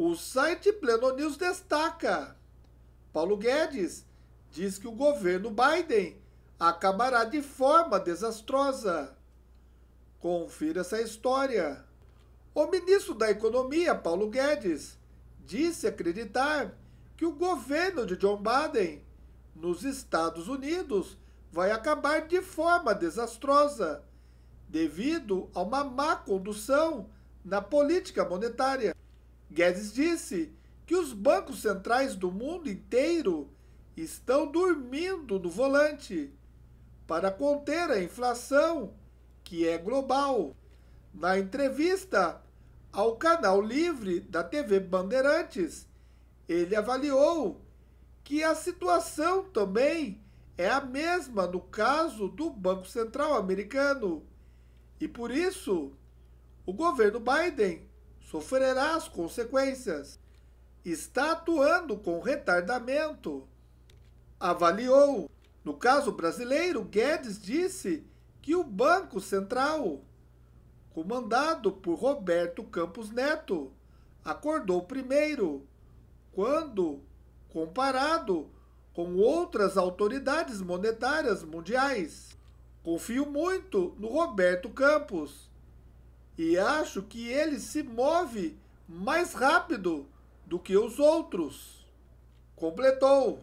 O site Pleno News destaca: Paulo Guedes diz que o governo Biden acabará de forma desastrosa. Confira essa história. O ministro da Economia, Paulo Guedes, disse acreditar que o governo de John Biden nos Estados Unidos vai acabar de forma desastrosa devido a uma má condução na política monetária. Guedes disse que os bancos centrais do mundo inteiro estão dormindo no volante para conter a inflação, que é global. Na entrevista ao canal Livre da TV Bandeirantes, ele avaliou que a situação também é a mesma no caso do Banco Central Americano. E por isso, o governo Biden sofrerá as consequências. Está atuando com retardamento. Avaliou. No caso brasileiro, Guedes disse que o Banco Central, comandado por Roberto Campos Neto, acordou primeiro, quando comparado com outras autoridades monetárias mundiais. Confio muito no Roberto Campos e acho que ele se move mais rápido do que os outros. Completou.